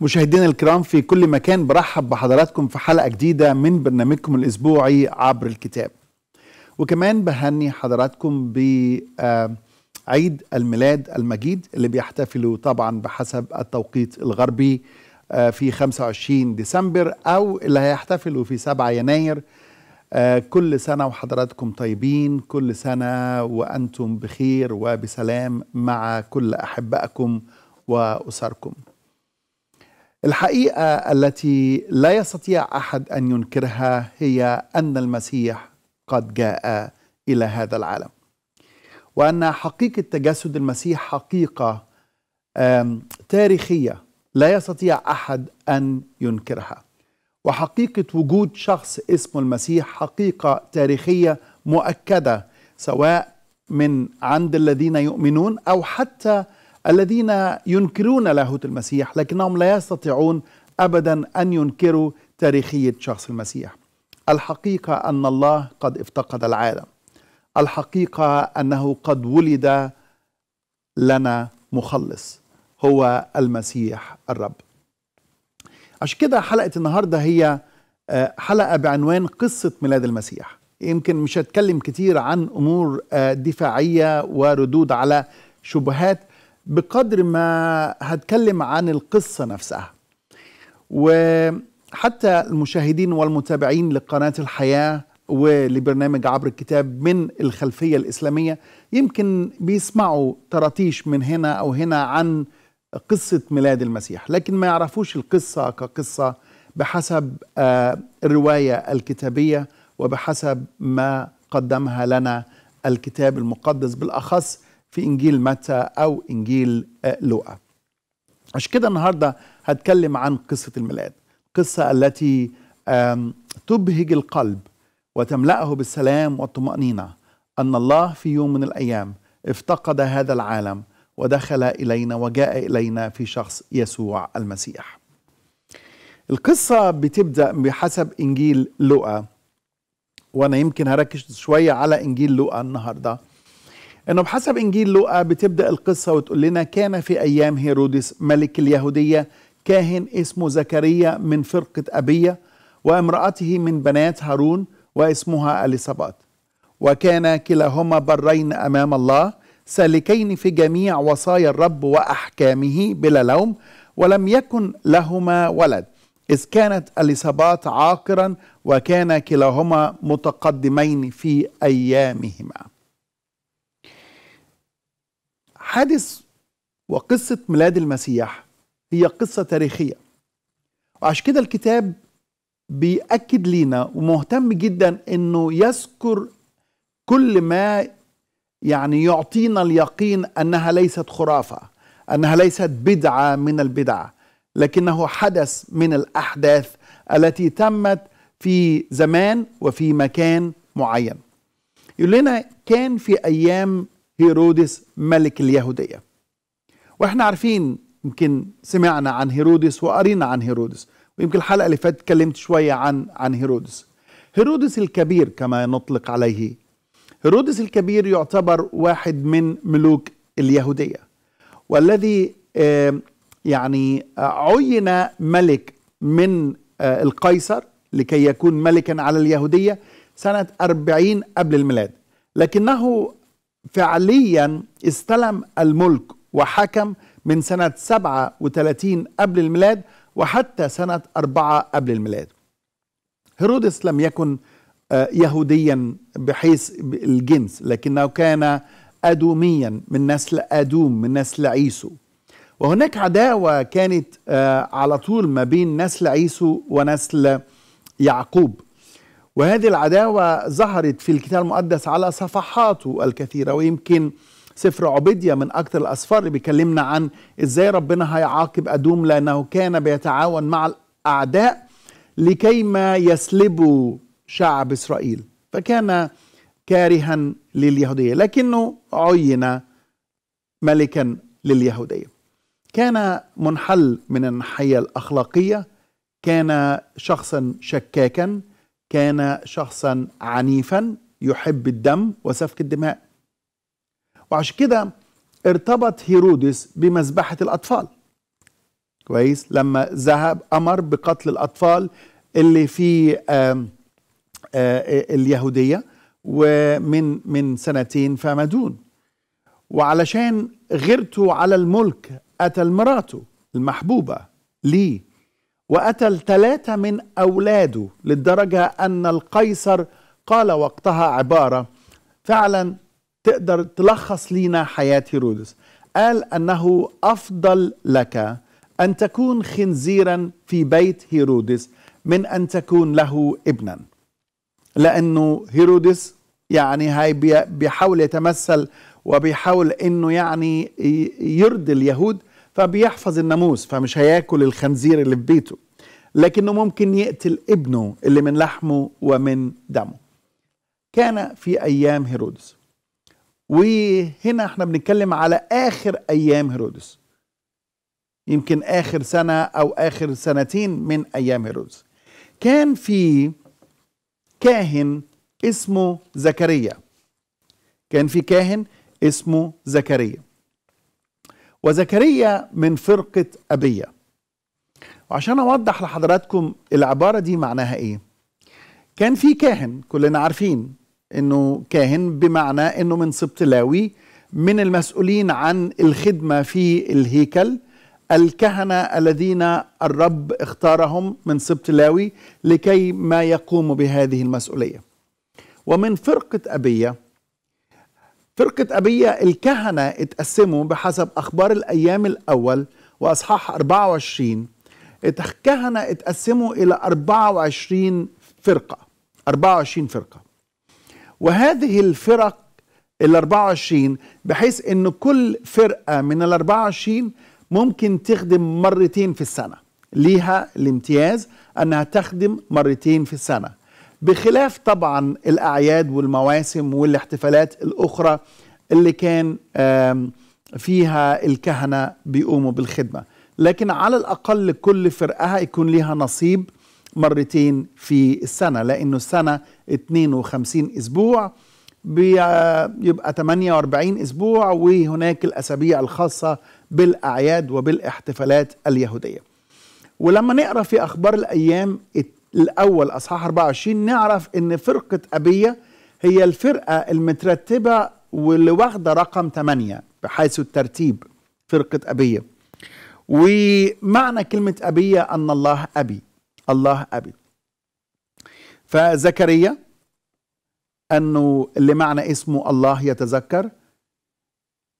مشاهدينا الكرام في كل مكان برحب بحضراتكم في حلقة جديدة من برنامجكم الأسبوعي عبر الكتاب وكمان بهني حضراتكم بعيد آه، الميلاد المجيد اللي بيحتفلوا طبعا بحسب التوقيت الغربي آه، في 25 ديسمبر أو اللي هيحتفلوا في 7 يناير آه، كل سنة وحضراتكم طيبين كل سنة وأنتم بخير وبسلام مع كل أحبائكم وأسركم الحقيقه التي لا يستطيع احد ان ينكرها هي ان المسيح قد جاء الى هذا العالم وان حقيقه تجسد المسيح حقيقه تاريخيه لا يستطيع احد ان ينكرها وحقيقه وجود شخص اسمه المسيح حقيقه تاريخيه مؤكده سواء من عند الذين يؤمنون او حتى الذين ينكرون لاهوت المسيح لكنهم لا يستطيعون ابدا ان ينكروا تاريخيه شخص المسيح. الحقيقه ان الله قد افتقد العالم. الحقيقه انه قد ولد لنا مخلص هو المسيح الرب. عشان كده حلقه النهارده هي آه، حلقه بعنوان قصه ميلاد المسيح. يمكن مش هتكلم كتير عن امور آه، دفاعيه وردود على شبهات بقدر ما هتكلم عن القصة نفسها وحتى المشاهدين والمتابعين لقناة الحياة ولبرنامج عبر الكتاب من الخلفية الإسلامية يمكن بيسمعوا تراتيش من هنا أو هنا عن قصة ميلاد المسيح لكن ما يعرفوش القصة كقصة بحسب آه، الرواية الكتابية وبحسب ما قدمها لنا الكتاب المقدس بالأخص في انجيل متى او انجيل آه، لوقا عشان كده النهارده هتكلم عن قصه الميلاد القصه التي تبهج القلب وتملأه بالسلام والطمأنينة أن الله في يوم من الأيام افتقد هذا العالم ودخل إلينا وجاء إلينا في شخص يسوع المسيح القصة بتبدأ بحسب إنجيل لوقا وأنا يمكن هركز شوية على إنجيل لوقا النهاردة انه بحسب انجيل لوقا بتبدا القصه وتقول لنا كان في ايام هيرودس ملك اليهوديه كاهن اسمه زكريا من فرقه ابيه وامراته من بنات هارون واسمها اليصابات وكان كلاهما برين امام الله سالكين في جميع وصايا الرب واحكامه بلا لوم ولم يكن لهما ولد إذ كانت اليصابات عاقرا وكان كلاهما متقدمين في أيامهما حادث وقصة ميلاد المسيح هي قصة تاريخية وعشان كده الكتاب بيأكد لينا ومهتم جدا انه يذكر كل ما يعني يعطينا اليقين انها ليست خرافة انها ليست بدعة من البدع لكنه حدث من الاحداث التي تمت في زمان وفي مكان معين يقول لنا كان في ايام هيرودس ملك اليهودية واحنا عارفين يمكن سمعنا عن هيرودس وقرينا عن هيرودس ويمكن الحلقة اللي فاتت اتكلمت شوية عن عن هيرودس هيرودس الكبير كما نطلق عليه هيرودس الكبير يعتبر واحد من ملوك اليهودية والذي يعني آه، عين ملك من آه، القيصر لكي يكون ملكا على اليهودية سنة أربعين قبل الميلاد لكنه فعليا استلم الملك وحكم من سنة 37 قبل الميلاد وحتى سنة 4 قبل الميلاد هيرودس لم يكن آه، يهوديا بحيث الجنس لكنه كان أدوميا من نسل أدوم من نسل عيسو وهناك عداوة كانت آه، على طول ما بين نسل عيسو ونسل يعقوب وهذه العداوة ظهرت في الكتاب المقدس على صفحاته الكثيرة ويمكن سفر عبيديا من أكثر الأسفار اللي بيكلمنا عن إزاي ربنا هيعاقب أدوم لأنه كان بيتعاون مع الأعداء لكيما يسلبوا شعب إسرائيل فكان كارها لليهودية لكنه عين ملكا لليهودية كان منحل من الناحية الأخلاقية كان شخصا شكاكا كان شخصا عنيفا يحب الدم وسفك الدماء وعشان كده ارتبط هيرودس بمذبحة الأطفال كويس لما ذهب أمر بقتل الأطفال اللي في آآ آآ اليهودية ومن من سنتين فما دون وعلشان غيرته على الملك قتل مراته المحبوبة ليه وقتل ثلاثة من أولاده للدرجة أن القيصر قال وقتها عبارة فعلا تقدر تلخص لينا حياة هيرودس قال أنه أفضل لك أن تكون خنزيرا في بيت هيرودس من أن تكون له ابنا لأنه هيرودس يعني هاي بيحاول يتمثل وبيحاول أنه يعني يرضي اليهود فبيحفظ الناموس فمش هياكل الخنزير اللي في بيته لكنه ممكن يقتل ابنه اللي من لحمه ومن دمه كان في ايام هيرودس وهنا احنا بنتكلم على اخر ايام هيرودس يمكن اخر سنه او اخر سنتين من ايام هيرودس كان في كاهن اسمه زكريا كان في كاهن اسمه زكريا وزكريا من فرقة أبية وعشان أوضح لحضراتكم العبارة دي معناها إيه كان في كاهن كلنا عارفين إنه كاهن بمعنى إنه من سبط لاوي من المسؤولين عن الخدمة في الهيكل الكهنة الذين الرب اختارهم من سبط لاوي لكي ما يقوموا بهذه المسؤولية ومن فرقة أبية فرقة أبية الكهنة اتقسموا بحسب أخبار الأيام الأول وأصحاح 24 الكهنة اتقسموا إلى 24 فرقة 24 فرقة وهذه الفرق ال 24 بحيث أن كل فرقة من ال 24 ممكن تخدم مرتين في السنة ليها الامتياز أنها تخدم مرتين في السنة بخلاف طبعا الأعياد والمواسم والاحتفالات الأخرى اللي كان فيها الكهنة بيقوموا بالخدمة لكن على الأقل كل فرقة يكون لها نصيب مرتين في السنة لأنه السنة 52 أسبوع بيبقى 48 أسبوع وهناك الأسابيع الخاصة بالأعياد وبالاحتفالات اليهودية ولما نقرأ في أخبار الأيام الأول أصحاح 24 نعرف إن فرقة أبية هي الفرقة المترتبة واللي واخدة رقم 8 بحيث الترتيب فرقة أبية ومعنى كلمة أبية أن الله أبي الله أبي فزكريا أنه اللي معنى اسمه الله يتذكر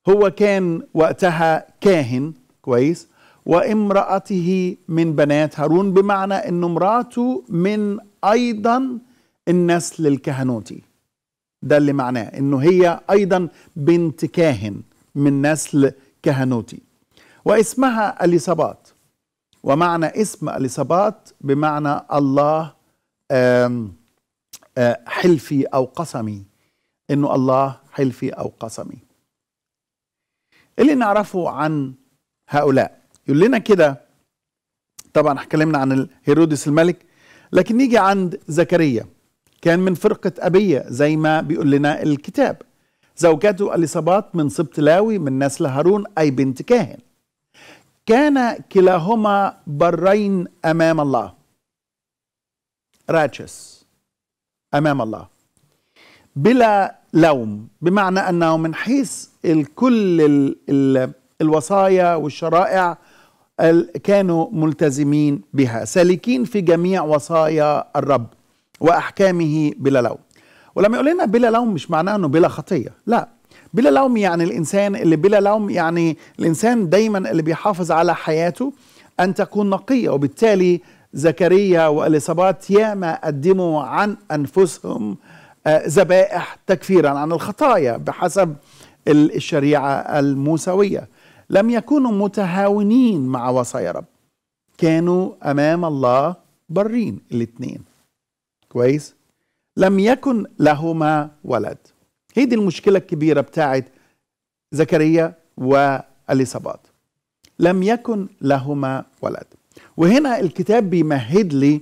هو كان وقتها كاهن كويس وامرأته من بنات هارون بمعنى أن امرأته من أيضا النسل الكهنوتي ده اللي معناه أنه هي أيضا بنت كاهن من نسل كهنوتي واسمها أليصابات ومعنى اسم أليصابات بمعنى الله آه، حلفي أو قسمي أنه الله حلفي أو قسمي اللي نعرفه عن هؤلاء يقول لنا كده طبعا اتكلمنا عن هيرودس الملك لكن نيجي عند زكريا كان من فرقة أبية زي ما بيقول لنا الكتاب زوجته أليصابات من سبط لاوي من نسل هارون أي بنت كاهن كان كلاهما برين أمام الله راتشس أمام الله بلا لوم بمعنى أنه من حيث كل الوصايا والشرائع كانوا ملتزمين بها سالكين في جميع وصايا الرب وأحكامه بلا لوم ولما يقول لنا بلا لوم مش معناه أنه بلا خطية لا بلا لوم يعني الإنسان اللي بلا لوم يعني الإنسان دايما اللي بيحافظ على حياته أن تكون نقية وبالتالي زكريا وإليصابات ياما قدموا عن أنفسهم آه، ذبائح تكفيرا عن الخطايا بحسب الشريعة الموسوية لم يكونوا متهاونين مع وصايا رب كانوا امام الله برين الاثنين كويس لم يكن لهما ولد هي دي المشكله الكبيره بتاعت زكريا واليصابات لم يكن لهما ولد وهنا الكتاب بيمهد لي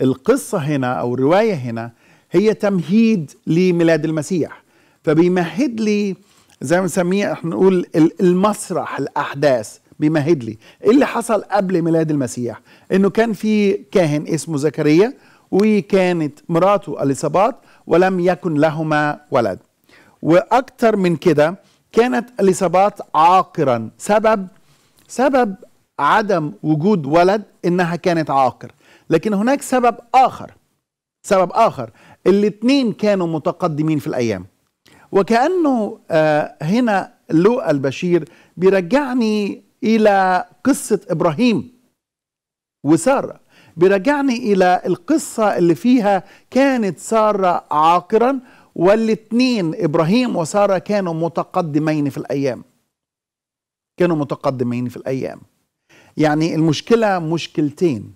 القصه هنا او الروايه هنا هي تمهيد لميلاد المسيح فبيمهد لي زي ما بنسميه احنا نقول المسرح الاحداث بيمهد لي ايه اللي حصل قبل ميلاد المسيح انه كان في كاهن اسمه زكريا وكانت مراته اليصابات ولم يكن لهما ولد واكثر من كده كانت اليصابات عاقرا سبب سبب عدم وجود ولد انها كانت عاقر لكن هناك سبب اخر سبب اخر الاثنين كانوا متقدمين في الايام وكأنه آه، هنا لؤى البشير بيرجعني إلى قصة إبراهيم وسارة بيرجعني إلى القصة اللي فيها كانت سارة عاقرا والاتنين إبراهيم وسارة كانوا متقدمين في الأيام كانوا متقدمين في الأيام يعني المشكلة مشكلتين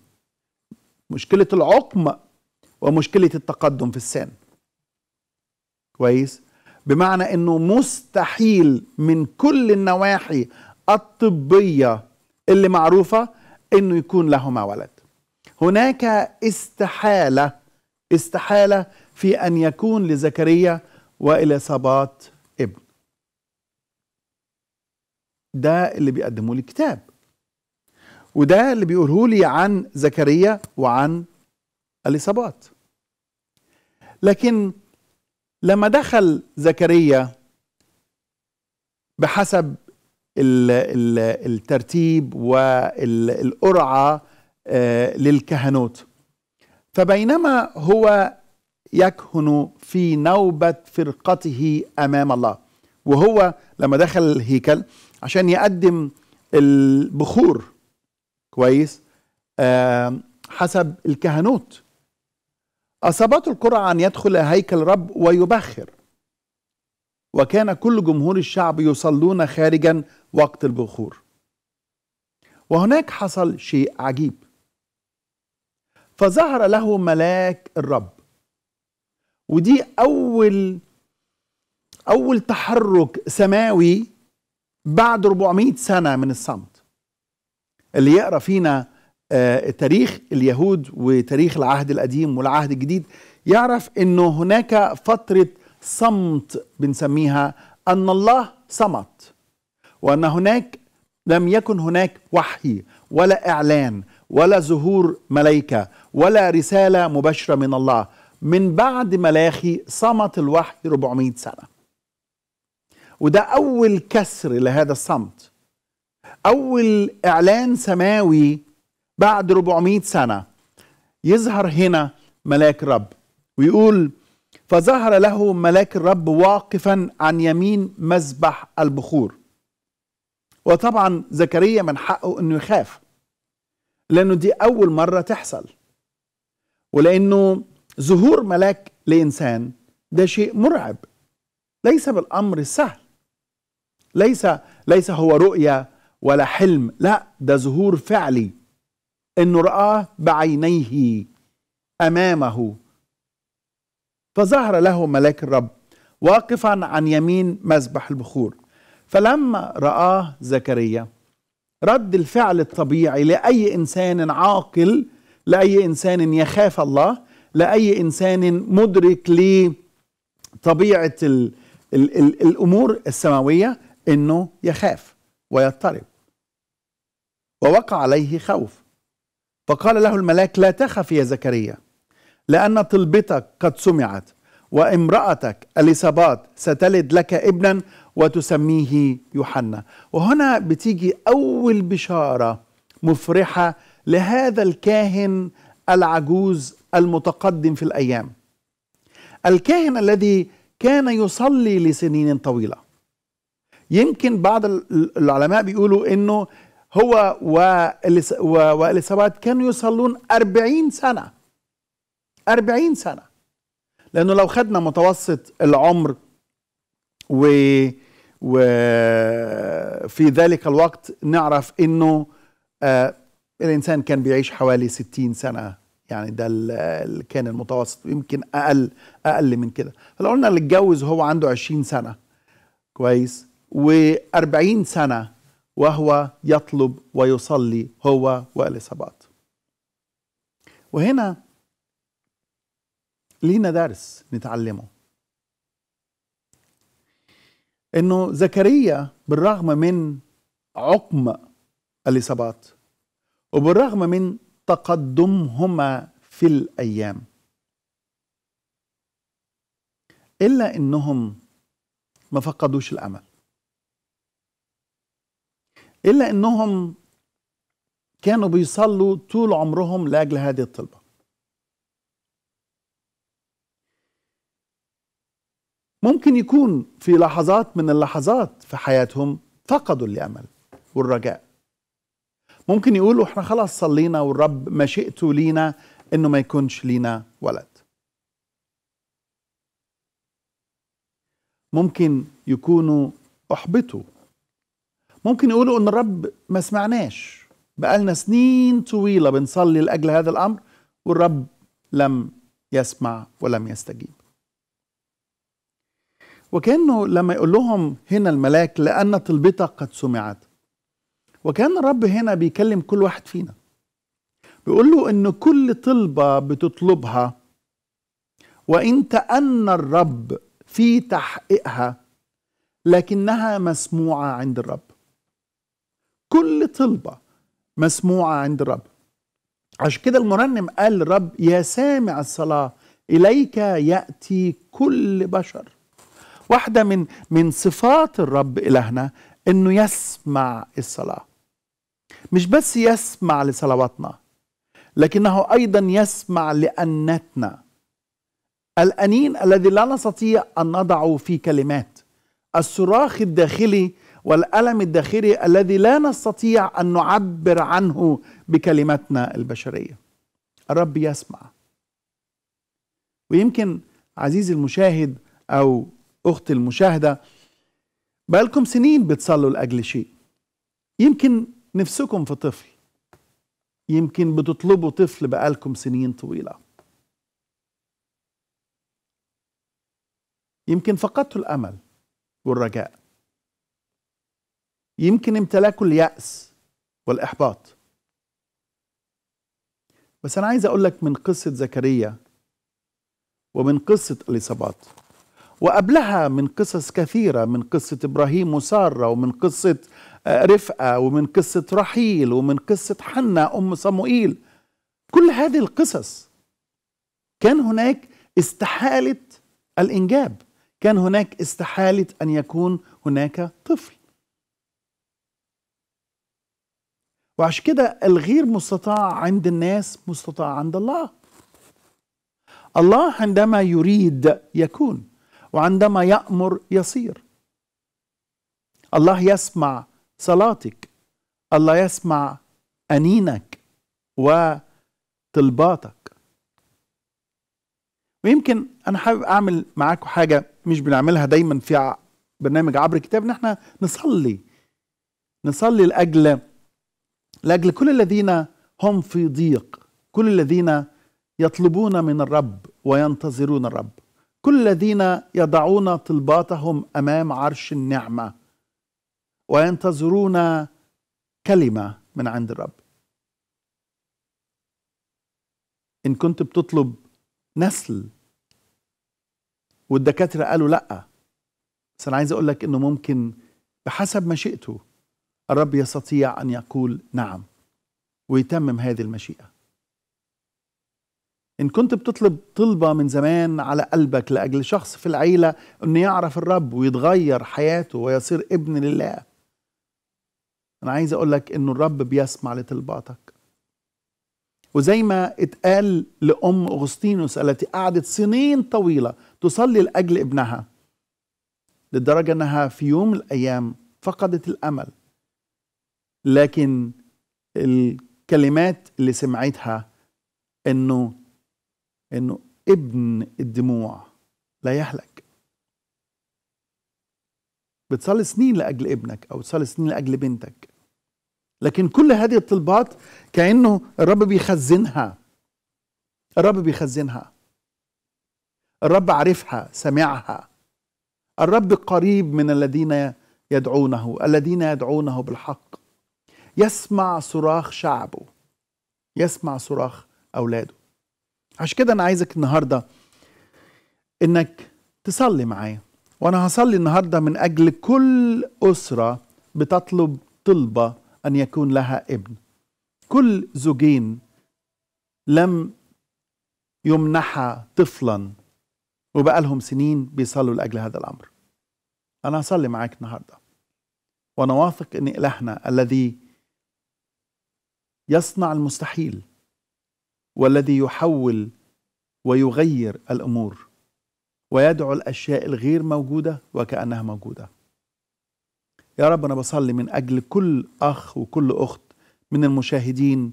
مشكلة العقم ومشكلة التقدم في السن كويس بمعنى انه مستحيل من كل النواحي الطبيه اللي معروفه انه يكون لهما ولد هناك استحاله استحاله في ان يكون لزكريا واليصابات ابن ده اللي بيقدموا لي الكتاب وده اللي بيقوله لي عن زكريا وعن اليصابات لكن لما دخل زكريا بحسب الترتيب والقرعة آه، للكهنوت فبينما هو يكهن في نوبة فرقته أمام الله وهو لما دخل الهيكل عشان يقدم البخور كويس آه، حسب الكهنوت أصابته القرعة أن يدخل هيكل رب ويبخر وكان كل جمهور الشعب يصلون خارجا وقت البخور وهناك حصل شيء عجيب فظهر له ملاك الرب ودي أول أول تحرك سماوي بعد 400 سنة من الصمت اللي يقرأ فينا آه، تاريخ اليهود وتاريخ العهد القديم والعهد الجديد يعرف انه هناك فتره صمت بنسميها ان الله صمت وان هناك لم يكن هناك وحي ولا اعلان ولا ظهور ملائكه ولا رساله مباشره من الله من بعد ملاخي صمت الوحي 400 سنه وده اول كسر لهذا الصمت اول اعلان سماوي بعد 400 سنة يظهر هنا ملاك الرب ويقول فظهر له ملاك الرب واقفا عن يمين مذبح البخور وطبعا زكريا من حقه انه يخاف لانه دي اول مره تحصل ولانه ظهور ملاك لانسان ده شيء مرعب ليس بالامر السهل ليس ليس هو رؤيه ولا حلم لا ده ظهور فعلي انه رآه بعينيه امامه فظهر له ملاك الرب واقفا عن يمين مذبح البخور فلما رآه زكريا رد الفعل الطبيعي لأي إنسان عاقل لأي إنسان يخاف الله لأي إنسان مدرك لطبيعة الـ الـ الـ الأمور السماوية أنه يخاف ويضطرب ووقع عليه خوف فقال له الملاك لا تخف يا زكريا لأن طلبتك قد سمعت وامرأتك أليسابات ستلد لك ابنا وتسميه يوحنا وهنا بتيجي أول بشارة مفرحة لهذا الكاهن العجوز المتقدم في الأيام الكاهن الذي كان يصلي لسنين طويلة يمكن بعض العلماء بيقولوا أنه هو وإليسابات كانوا يصلون أربعين سنة أربعين سنة لأنه لو خدنا متوسط العمر و وفي ذلك الوقت نعرف أنه آه، الإنسان كان بيعيش حوالي ستين سنة يعني ده اللي كان المتوسط يمكن أقل أقل من كده فلو قلنا اللي اتجوز وهو عنده عشرين سنة كويس وأربعين سنة وهو يطلب ويصلي هو واليصابات وهنا لينا درس نتعلمه انه زكريا بالرغم من عقم اليصابات وبالرغم من تقدمهما في الايام الا انهم ما فقدوش الامل إلا أنهم كانوا بيصلوا طول عمرهم لأجل هذه الطلبة ممكن يكون في لحظات من اللحظات في حياتهم فقدوا الأمل والرجاء ممكن يقولوا احنا خلاص صلينا والرب مشيئته لينا انه ما يكونش لينا ولد ممكن يكونوا احبطوا ممكن يقولوا ان الرب ما سمعناش بقالنا سنين طويله بنصلي لاجل هذا الامر والرب لم يسمع ولم يستجيب وكانه لما يقول لهم هنا الملاك لان طلبتك قد سمعت وكان الرب هنا بيكلم كل واحد فينا بيقول له ان كل طلبه بتطلبها وان تأنى الرب في تحقيقها لكنها مسموعه عند الرب كل طلبة مسموعة عند الرب عشان كده المرنم قال رب يا سامع الصلاة إليك يأتي كل بشر واحدة من من صفات الرب إلهنا إنه يسمع الصلاة مش بس يسمع لصلواتنا لكنه أيضا يسمع لأنتنا الأنين الذي لا نستطيع أن نضعه في كلمات الصراخ الداخلي والألم الداخلي الذي لا نستطيع أن نعبر عنه بكلماتنا البشرية الرب يسمع ويمكن عزيزي المشاهد أو أخت المشاهدة بقالكم سنين بتصلوا لأجل شيء يمكن نفسكم في طفل يمكن بتطلبوا طفل بقالكم سنين طويلة يمكن فقدتوا الأمل والرجاء يمكن امتلاكه اليأس والإحباط بس أنا عايز أقول لك من قصة زكريا ومن قصة إليصابات وقبلها من قصص كثيرة من قصة إبراهيم وسارة ومن قصة آه، رفقة ومن قصة رحيل ومن قصة حنة أم صموئيل كل هذه القصص كان هناك استحالة الإنجاب كان هناك استحالة أن يكون هناك طفل وعشان كده الغير مستطاع عند الناس مستطاع عند الله الله عندما يريد يكون وعندما يأمر يصير الله يسمع صلاتك الله يسمع أنينك وطلباتك ويمكن أنا حابب أعمل معاكم حاجة مش بنعملها دايما في برنامج عبر الكتاب إن احنا نصلي نصلي لأجل لاجل كل الذين هم في ضيق كل الذين يطلبون من الرب وينتظرون الرب كل الذين يضعون طلباتهم امام عرش النعمه وينتظرون كلمه من عند الرب ان كنت بتطلب نسل والدكاتره قالوا لا بس انا عايز اقول لك انه ممكن بحسب مشيئته الرب يستطيع ان يقول نعم ويتمم هذه المشيئه ان كنت بتطلب طلبه من زمان على قلبك لاجل شخص في العيله انه يعرف الرب ويتغير حياته ويصير ابن لله انا عايز اقول لك انه الرب بيسمع لطلباتك وزي ما اتقال لام اغسطينوس التي قعدت سنين طويله تصلي لاجل ابنها لدرجه انها في يوم من الايام فقدت الامل لكن الكلمات اللي سمعتها انه انه ابن الدموع لا يهلك بتصلي سنين لاجل ابنك او بتصلي سنين لاجل بنتك لكن كل هذه الطلبات كانه الرب بيخزنها الرب بيخزنها الرب عارفها سمعها الرب قريب من الذين يدعونه الذين يدعونه بالحق يسمع صراخ شعبه يسمع صراخ أولاده عشان كده أنا عايزك النهاردة إنك تصلي معايا وأنا هصلي النهاردة من أجل كل أسرة بتطلب طلبة أن يكون لها ابن كل زوجين لم يمنحا طفلا وبقى لهم سنين بيصلوا لأجل هذا الأمر أنا هصلي معاك النهاردة وأنا واثق أن إلهنا الذي يصنع المستحيل والذي يحول ويغير الامور ويدعو الاشياء الغير موجوده وكانها موجوده يا رب انا بصلي من اجل كل اخ وكل اخت من المشاهدين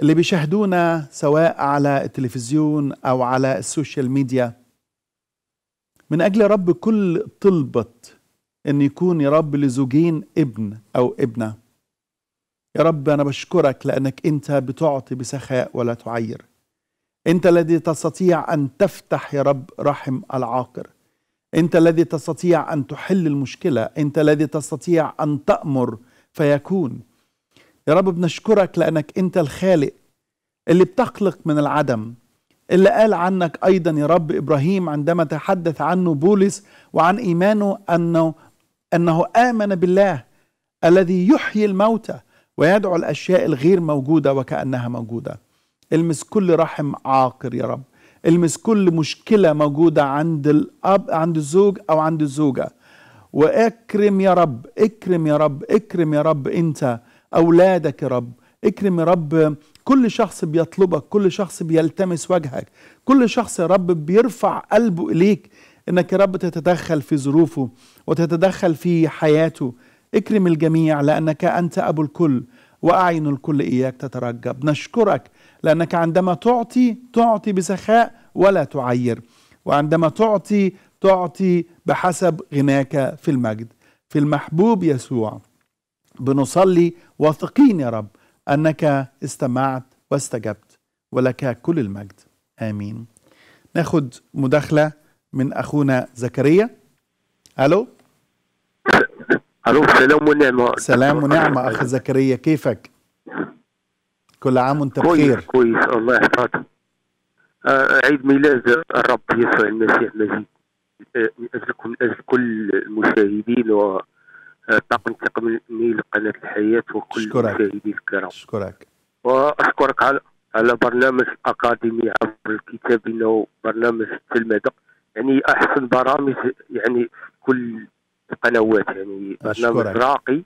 اللي بيشاهدونا سواء على التلفزيون او على السوشيال ميديا من اجل رب كل طلبه ان يكون يا رب لزوجين ابن او ابنه يا رب أنا بشكرك لأنك أنت بتعطي بسخاء ولا تعير أنت الذي تستطيع أن تفتح يا رب رحم العاقر أنت الذي تستطيع أن تحل المشكلة أنت الذي تستطيع أن تأمر فيكون يا رب بنشكرك لأنك أنت الخالق اللي بتخلق من العدم اللي قال عنك أيضا يا رب إبراهيم عندما تحدث عنه بولس وعن إيمانه أنه أنه آمن بالله الذي يحيي الموتى ويدعو الأشياء الغير موجودة وكأنها موجودة المس كل رحم عاقر يا رب المس كل مشكلة موجودة عند الأب عند الزوج أو عند الزوجة واكرم يا رب اكرم يا رب اكرم يا رب أنت أولادك يا رب اكرم يا رب كل شخص بيطلبك كل شخص بيلتمس وجهك كل شخص يا رب بيرفع قلبه إليك انك يا رب تتدخل في ظروفه وتتدخل في حياته اكرم الجميع لأنك أنت أبو الكل وأعين الكل إياك تترجب نشكرك لأنك عندما تعطي تعطي بسخاء ولا تعير وعندما تعطي تعطي بحسب غناك في المجد في المحبوب يسوع بنصلي واثقين يا رب أنك استمعت واستجبت ولك كل المجد آمين ناخد مداخلة من أخونا زكريا ألو الو سلام ونعمه سلام ونعمه اخ زكريا كيفك؟ كل عام وانت بخير كويس كويس الله يحفظك آه عيد ميلاد الرب يسوع المسيح مجيد آه من اجلكم من اجل كل المشاهدين و طاقم آه، تقني لقناه الحياه وكل شكرك. المشاهدين الكرام اشكرك واشكرك على على برنامج اكاديمي عبر الكتاب انه برنامج تلمذه يعني احسن برامج يعني كل القنوات يعني برنامج راقي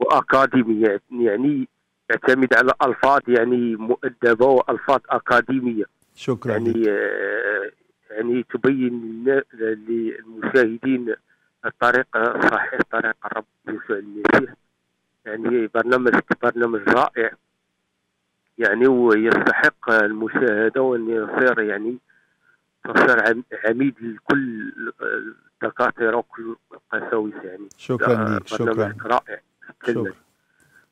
واكاديمي يعني يعتمد على الفاظ يعني مؤدبه والفاظ اكاديميه شكرا يعني آه يعني تبين للمشاهدين الطريق الصحيح طريق الرب يسوع المسيح يعني برنامج برنامج رائع يعني ويستحق المشاهده وان يصير يعني تصير عميد لكل دكاتره قساوسه يعني شكرا لك شكرا رائع شكرا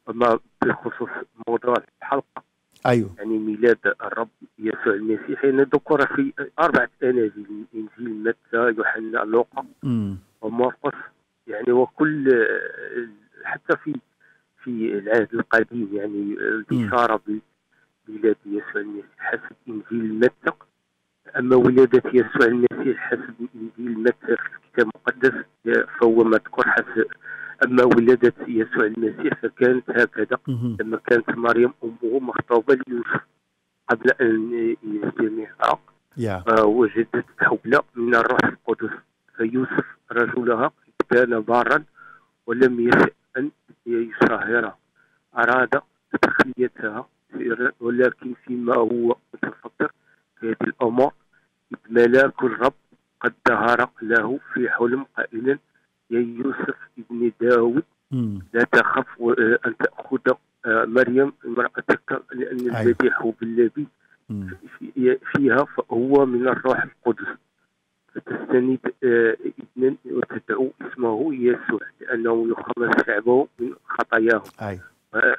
اما بخصوص موضوع الحلقه ايوه يعني ميلاد الرب يسوع المسيح يعني ذكر في اربعه انجيل انجيل متى يوحنا لوقا ومرقس يعني وكل حتى في في العهد القديم يعني الاشاره بميلاد يسوع المسيح حسب انجيل متى اما ولاده يسوع المسيح حسب انجيل متى مقدس فهو مذكور حسب اما ولاده يسوع المسيح فكانت هكذا لما كانت مريم امه مخطوبه ليوسف قبل ان يستلم آه، وجدت حولة من الروح القدس فيوسف رجلها كان بارا ولم يشأ أن يشاهرها أراد تخليتها ولكن فيما هو متفكر في هذه الأمور ملاك الرب قد ظهر له في حلم قائلا يا يوسف ابن داود لا تخف أن تأخذ آه، مريم امرأتك لأن أيوة. الذبيح بالذي فيها فهو من الروح القدس فتستند آه، ابنا وتدعو اسمه يسوع لأنه يخلص شعبه من خطاياهم أيوة.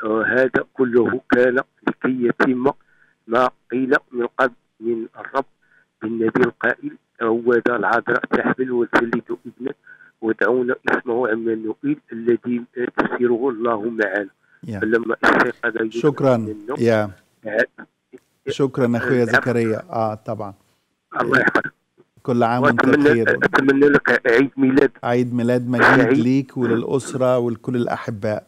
وهذا كله كان لكي يتم ما قيل من قبل من الرب بالنبي القائل هو ذا العذراء تحمل وتلد ابنه ودعونا اسمه نقيل الذي تسيره الله معنا فلما استيقظ شكرا يا شكرا اخويا زكريا اه طبعا الله يحفظك كل عام وانت بخير اتمنى لك عيد ميلاد عيد ميلاد مجيد ليك وللاسره ولكل الاحباء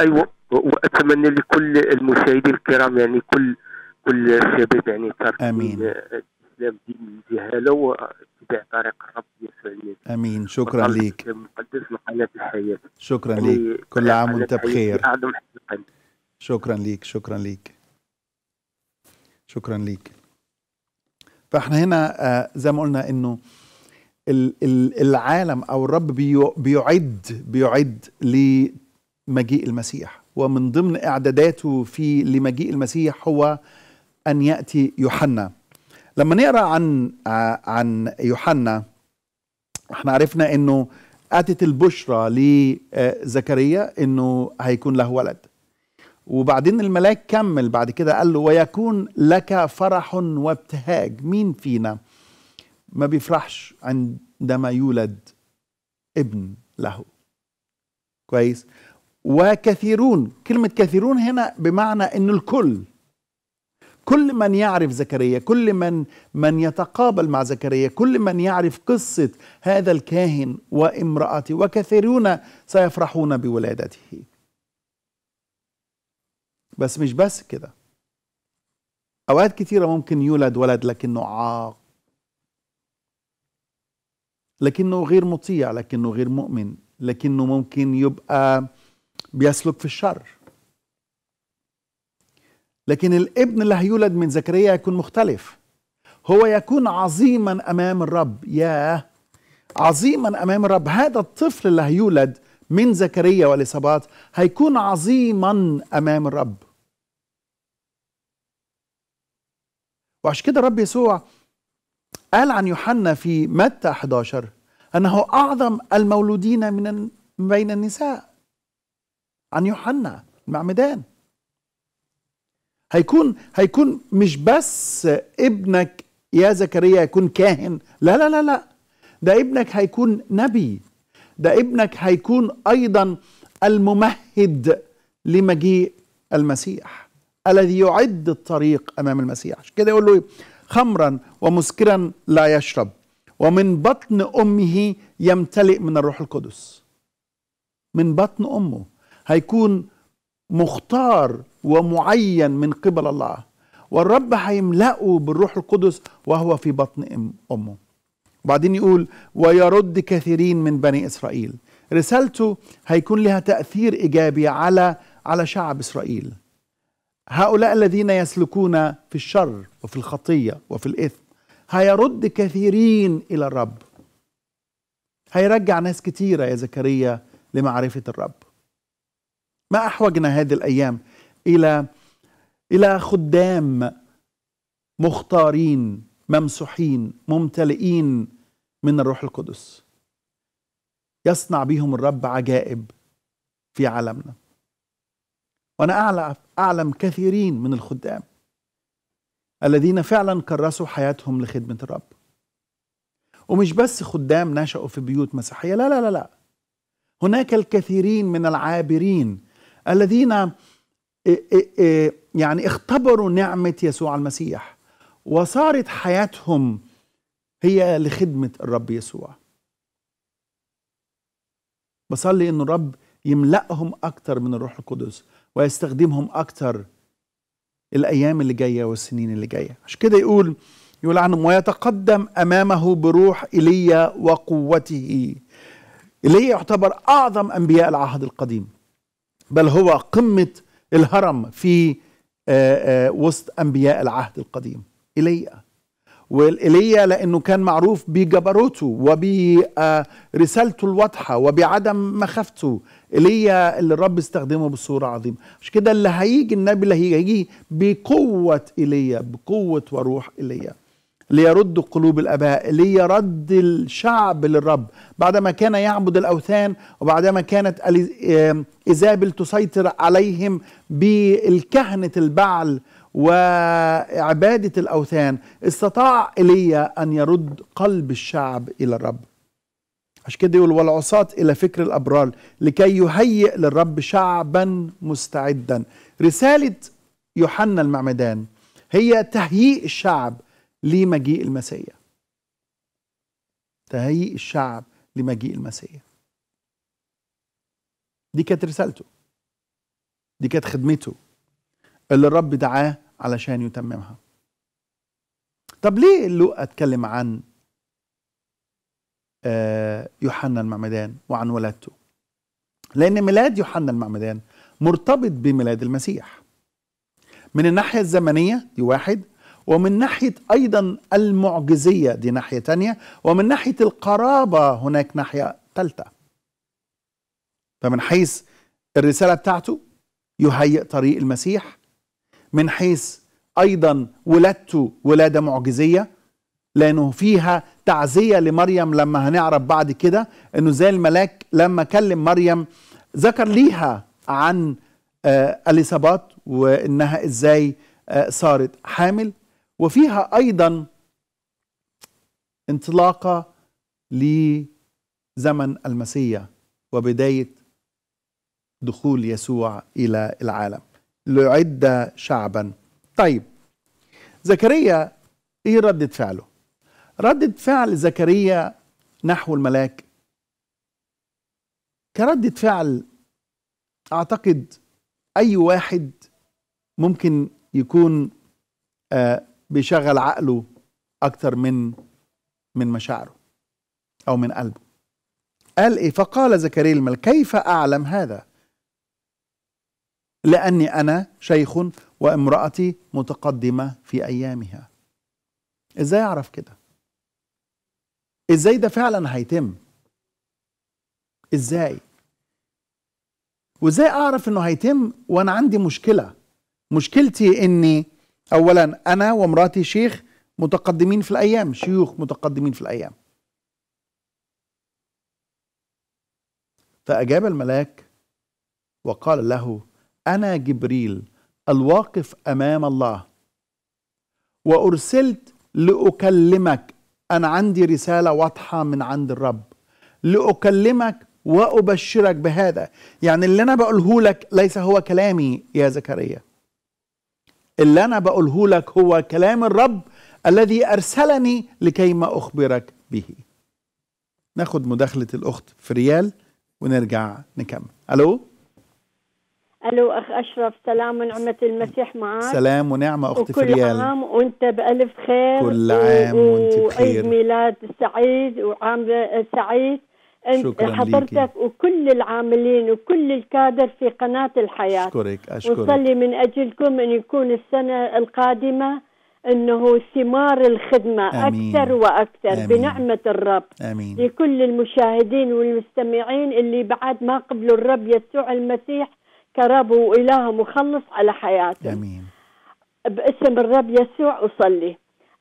ايوه واتمنى لكل المشاهدين الكرام يعني كل كل الشباب يعني امين الاسلام دين الجهاله واتباع طريق الرب يسوع المسيح امين شكرا لك مقدس لقناه الحياه شكرا يعني لك كل عام وانت بخير شكرا لك شكرا لك شكرا لك فاحنا هنا آه، زي ما قلنا انه العالم او الرب بيعد بيعد لمجيء المسيح ومن ضمن اعداداته في لمجيء المسيح هو ان ياتي يوحنا لما نقرا عن آه، عن يوحنا احنا عرفنا انه اتت البشرى لزكريا انه هيكون له ولد وبعدين الملاك كمل بعد كده قال له ويكون لك فرح وابتهاج مين فينا ما بيفرحش عندما يولد ابن له كويس وكثيرون كلمة كثيرون هنا بمعنى أن الكل كل من يعرف زكريا كل من من يتقابل مع زكريا كل من يعرف قصة هذا الكاهن وامرأته وكثيرون سيفرحون بولادته بس مش بس كده أوقات كثيرة ممكن يولد ولد لكنه عاق لكنه غير مطيع لكنه غير مؤمن لكنه ممكن يبقى بيسلك في الشر لكن الابن اللي هيولد من زكريا يكون مختلف هو يكون عظيما امام الرب ياه عظيما امام الرب هذا الطفل اللي هيولد من زكريا واليصابات هيكون عظيما امام الرب وعشان كده الرب يسوع قال عن يوحنا في متى 11 انه اعظم المولودين من بين النساء عن يوحنا المعمدان هيكون هيكون مش بس ابنك يا زكريا يكون كاهن لا لا لا لا ده ابنك هيكون نبي ده ابنك هيكون ايضا الممهد لمجيء المسيح الذي يعد الطريق امام المسيح عشان كده يقول له خمرا ومسكرا لا يشرب ومن بطن امه يمتلئ من الروح القدس من بطن امه هيكون مختار ومعين من قبل الله والرب هيملأه بالروح القدس وهو في بطن أمه وبعدين يقول ويرد كثيرين من بني إسرائيل رسالته هيكون لها تأثير إيجابي على على شعب إسرائيل هؤلاء الذين يسلكون في الشر وفي الخطية وفي الإثم هيرد كثيرين إلى الرب هيرجع ناس كتيرة يا زكريا لمعرفة الرب ما احوجنا هذه الايام الى الى خدام مختارين ممسوحين ممتلئين من الروح القدس يصنع بهم الرب عجائب في عالمنا وانا اعلم اعلم كثيرين من الخدام الذين فعلا كرسوا حياتهم لخدمه الرب ومش بس خدام نشأوا في بيوت مسيحيه لا لا لا لا هناك الكثيرين من العابرين الذين يعني اختبروا نعمة يسوع المسيح وصارت حياتهم هي لخدمة الرب يسوع بصلي أن الرب يملأهم أكتر من الروح القدس ويستخدمهم أكتر الأيام اللي جاية والسنين اللي جاية عشان كده يقول يقول عنهم ويتقدم أمامه بروح إيليا وقوته إيليا يعتبر أعظم أنبياء العهد القديم بل هو قمة الهرم في آه، آه، وسط أنبياء العهد القديم إليا والإليا لأنه كان معروف بجبروته وبرسالته الواضحة وبعدم مخافته إيليا اللي الرب استخدمه بصورة عظيمة عشان كده اللي هيجي النبي اللي هيجي بقوة إيليا بقوة وروح إيليا ليرد قلوب الاباء ليرد الشعب للرب بعدما كان يعبد الاوثان وبعدما كانت ايزابل تسيطر عليهم بالكهنه البعل وعباده الاوثان استطاع ايليا ان يرد قلب الشعب الى الرب عشان كده يقول والعصاة إلى فكر الأبرار لكي يهيئ للرب شعبا مستعدا رسالة يوحنا المعمدان هي تهيئ الشعب لمجيء المسيا تهيئ الشعب لمجيء المسيا دي كانت رسالته دي كانت خدمته اللي الرب دعاه علشان يتممها طب ليه لوقا اتكلم عن آه، يوحنا المعمدان وعن ولادته لأن ميلاد يوحنا المعمدان مرتبط بميلاد المسيح من الناحية الزمنية دي واحد ومن ناحية أيضا المعجزية دي ناحية تانية ومن ناحية القرابة هناك ناحية تالتة فمن حيث الرسالة بتاعته يهيئ طريق المسيح من حيث أيضا ولادته ولادة معجزية لأنه فيها تعزية لمريم لما هنعرف بعد كده أنه زي الملاك لما كلم مريم ذكر ليها عن آه، اليسابات وانها ازاي آه، صارت حامل وفيها ايضا انطلاقه لزمن المسيح وبدايه دخول يسوع الى العالم ليعد شعبا طيب زكريا ايه ردة فعله ردة فعل زكريا نحو الملاك كردة فعل اعتقد اي واحد ممكن يكون آه، بيشغل عقله أكثر من من مشاعره او من قلبه قال ايه فقال زكريا الملك كيف اعلم هذا لاني انا شيخ وامراتي متقدمه في ايامها ازاي اعرف كده ازاي ده فعلا هيتم ازاي وازاي اعرف انه هيتم وانا عندي مشكله مشكلتي اني اولا انا وامراتي شيخ متقدمين في الايام شيوخ متقدمين في الايام فاجاب الملاك وقال له انا جبريل الواقف امام الله وارسلت لاكلمك انا عندي رساله واضحه من عند الرب لاكلمك وابشرك بهذا يعني اللي انا بقوله لك ليس هو كلامي يا زكريا اللي أنا بقوله لك هو كلام الرب الذي أرسلني لكي ما أخبرك به ناخد مداخلة الأخت فريال ونرجع نكمل ألو الو اخ اشرف سلام ونعمه المسيح معك سلام ونعمه اختي فريال كل عام وانت بالف خير كل عام وانت بخير وعيد ميلاد سعيد وعام سعيد شكرا حضرتك ليكي. وكل العاملين وكل الكادر في قناة الحياة أشكرك أشكرك وصلي من أجلكم أن يكون السنة القادمة أنه ثمار الخدمة أمين. أكثر وأكثر أمين. بنعمة الرب أمين. لكل المشاهدين والمستمعين اللي بعد ما قبلوا الرب يسوع المسيح كرب وإله مخلص على حياتهم أمين باسم الرب يسوع أصلي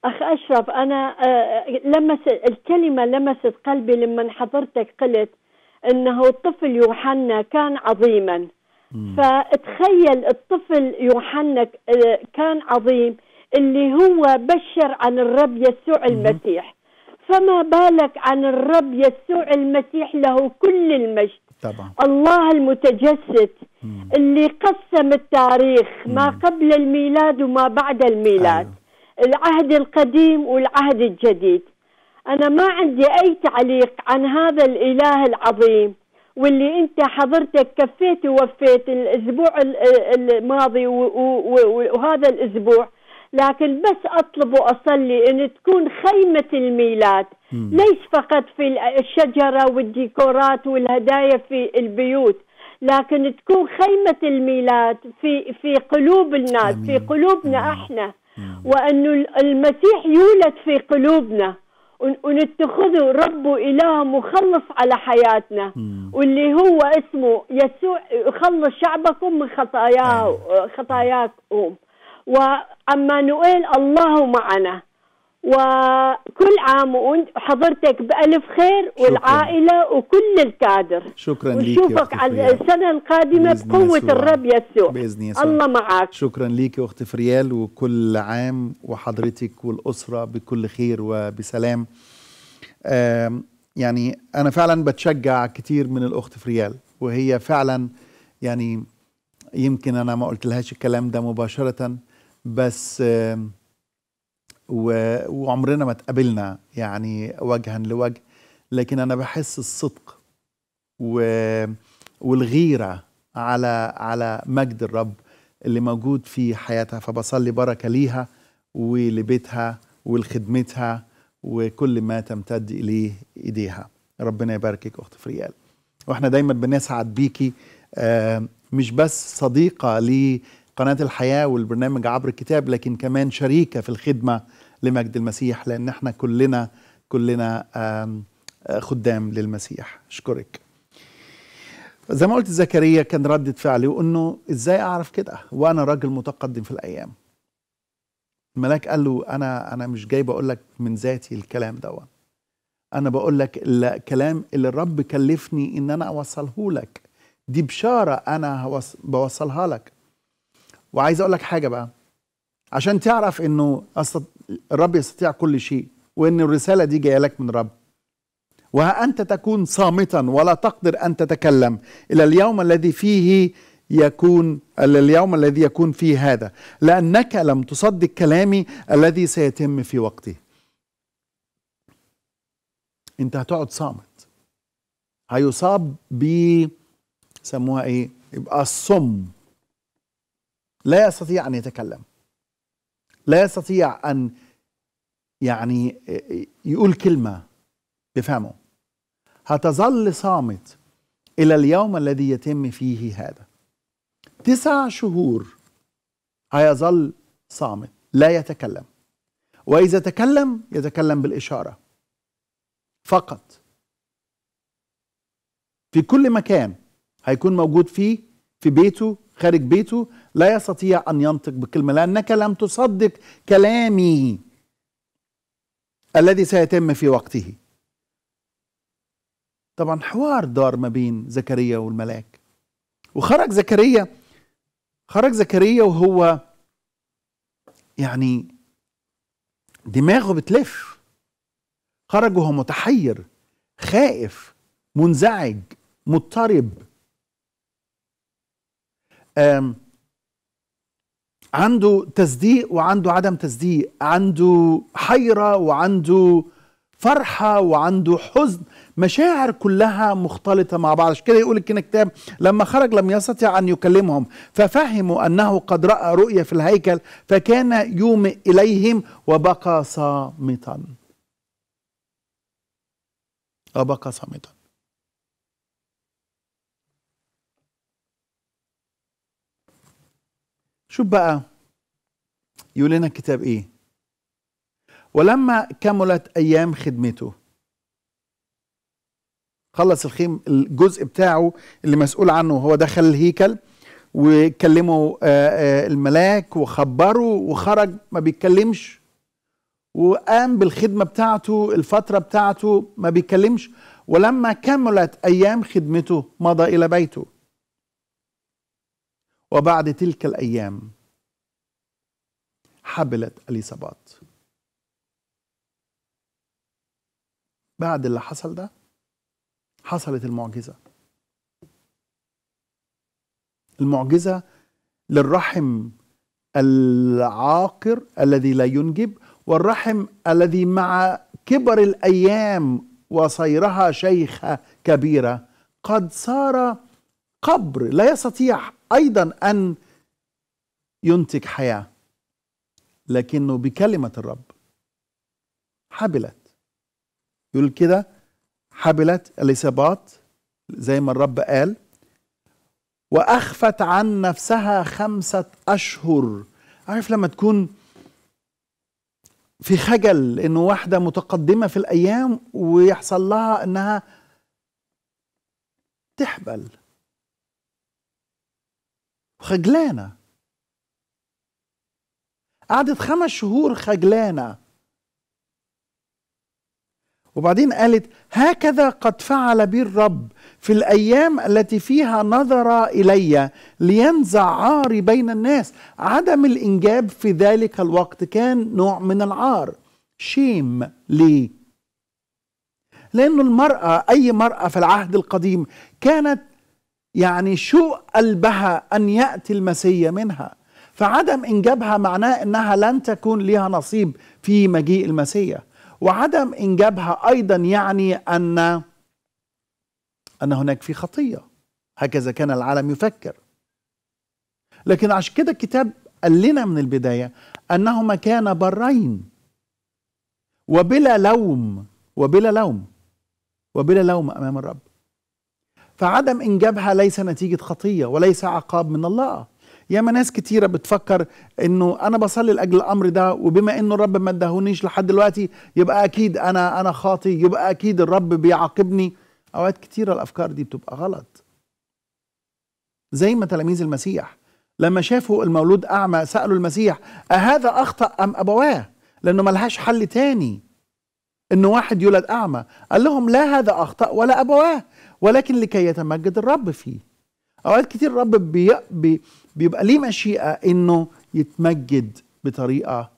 اخ اشرف انا آه، آه، لمس الكلمه لمست قلبي لما حضرتك قلت انه الطفل يوحنا كان عظيما فتخيل الطفل يوحنا آه، كان عظيم اللي هو بشر عن الرب يسوع المسيح فما بالك عن الرب يسوع المسيح له كل المجد طبعا. الله المتجسد مم. اللي قسم التاريخ مم. ما قبل الميلاد وما بعد الميلاد أيوه. العهد القديم والعهد الجديد أنا ما عندي أي تعليق عن هذا الإله العظيم واللي أنت حضرتك كفيت ووفيت الأسبوع الماضي وهذا الأسبوع لكن بس أطلب وأصلي أن تكون خيمة الميلاد مم. ليس فقط في الشجرة والديكورات والهدايا في البيوت لكن تكون خيمة الميلاد في في قلوب الناس أمين. في قلوبنا أمين. احنا وأن المسيح يولد في قلوبنا ونتخذه رب إله مخلص على حياتنا واللي هو اسمه يسوع يخلص شعبكم من خطاياه خطاياكم وعمانوئيل الله معنا وكل عام وانت بألف خير والعائلة شكراً. وكل الكادر شكرا لك ونشوفك على السنة القادمة بقوة الرب يسوع بإذن يسوع الله معك شكرا لك يا أخت فريال وكل عام وحضرتك والأسرة بكل خير وبسلام يعني أنا فعلا بتشجع كتير من الأخت فريال وهي فعلا يعني يمكن أنا ما قلت لهاش الكلام ده مباشرة بس و... وعمرنا ما تقابلنا يعني وجها لوجه لكن انا بحس الصدق و... والغيره على على مجد الرب اللي موجود في حياتها فبصلي بركه ليها ولبيتها ولخدمتها وكل ما تمتد اليه ايديها ربنا يباركك اخت فريال واحنا دايما بنسعد بيكي آه، مش بس صديقه لقناه الحياه والبرنامج عبر الكتاب لكن كمان شريكه في الخدمه لمجد المسيح لأن احنا كلنا كلنا آه، خدام للمسيح أشكرك زي ما قلت زكريا كان ردة فعلي وانه ازاي اعرف كده وانا راجل متقدم في الايام الملاك قال له انا انا مش جاي بقول لك من ذاتي الكلام ده انا بقول لك الكلام اللي الرب كلفني ان انا اوصله لك دي بشاره انا بوصلها لك وعايز اقول لك حاجه بقى عشان تعرف انه الرب يستطيع كل شيء وان الرساله دي جايه لك من رب وها انت تكون صامتا ولا تقدر ان تتكلم الى اليوم الذي فيه يكون اليوم الذي يكون فيه هذا لانك لم تصدق كلامي الذي سيتم في وقته انت هتقعد صامت هيصاب ب سموها ايه يبقى الصم لا يستطيع ان يتكلم لا يستطيع أن يعني يقول كلمة بفمه هتظل صامت إلى اليوم الذي يتم فيه هذا تسع شهور هيظل صامت لا يتكلم وإذا تكلم يتكلم بالإشارة فقط في كل مكان هيكون موجود فيه في بيته خارج بيته لا يستطيع أن ينطق بكلمة لأنك لم تصدق كلامي الذي سيتم في وقته طبعا حوار دار ما بين زكريا والملاك وخرج زكريا خرج زكريا وهو يعني دماغه بتلف خرج وهو متحير خائف منزعج مضطرب عنده تصديق وعنده عدم تصديق عنده حيرة وعنده فرحة وعنده حزن مشاعر كلها مختلطة مع بعض عشان كده يقول كده الكتاب لما خرج لم يستطع أن يكلمهم ففهموا أنه قد رأى رؤية في الهيكل فكان يومئ إليهم وبقى صامتا وبقى صامتا شو بقى يقول لنا الكتاب ايه ولما كملت ايام خدمته خلص الخيم الجزء بتاعه اللي مسؤول عنه هو دخل الهيكل وكلمه آه، آه، الملاك وخبره وخرج ما بيتكلمش وقام بالخدمه بتاعته الفتره بتاعته ما بيتكلمش ولما كملت ايام خدمته مضى الى بيته وبعد تلك الأيام حبلت أليصابات بعد اللي حصل ده حصلت المعجزة المعجزة للرحم العاقر الذي لا ينجب والرحم الذي مع كبر الأيام وصيرها شيخة كبيرة قد صار قبر لا يستطيع ايضا ان ينتج حياه لكنه بكلمه الرب حبلت يقول كده حبلت اليسابات زي ما الرب قال واخفت عن نفسها خمسه اشهر عارف لما تكون في خجل ان واحده متقدمه في الايام ويحصل لها انها تحبل خجلانة قعدت خمس شهور خجلانة وبعدين قالت هكذا قد فعل بي الرب في الأيام التي فيها نظر إلي لينزع عاري بين الناس عدم الإنجاب في ذلك الوقت كان نوع من العار شيم لي لأن المرأة أي مرأة في العهد القديم كانت يعني شو قلبها أن يأتي المسيا منها فعدم إنجابها معناه أنها لن تكون لها نصيب في مجيء المسيا وعدم إنجابها أيضا يعني أن أن هناك في خطية هكذا كان العالم يفكر لكن عشان كده الكتاب قال لنا من البداية أنهما كان برين وبلا لوم وبلا لوم وبلا لوم أمام الرب فعدم إنجابها ليس نتيجة خطية وليس عقاب من الله ياما ناس كتيرة بتفكر انه انا بصلي لاجل الامر ده وبما انه الرب ما اداهونيش لحد دلوقتي يبقى اكيد انا انا خاطي يبقى اكيد الرب بيعاقبني اوقات كتيرة الافكار دي بتبقى غلط زي ما تلاميذ المسيح لما شافوا المولود اعمى سالوا المسيح اهذا اخطا ام ابواه لانه ملهاش حل تاني انه واحد يولد اعمى قال لهم لا هذا اخطا ولا ابواه ولكن لكي يتمجد الرب فيه اوقات كتير الرب بي بي بيبقى ليه مشيئه انه يتمجد بطريقه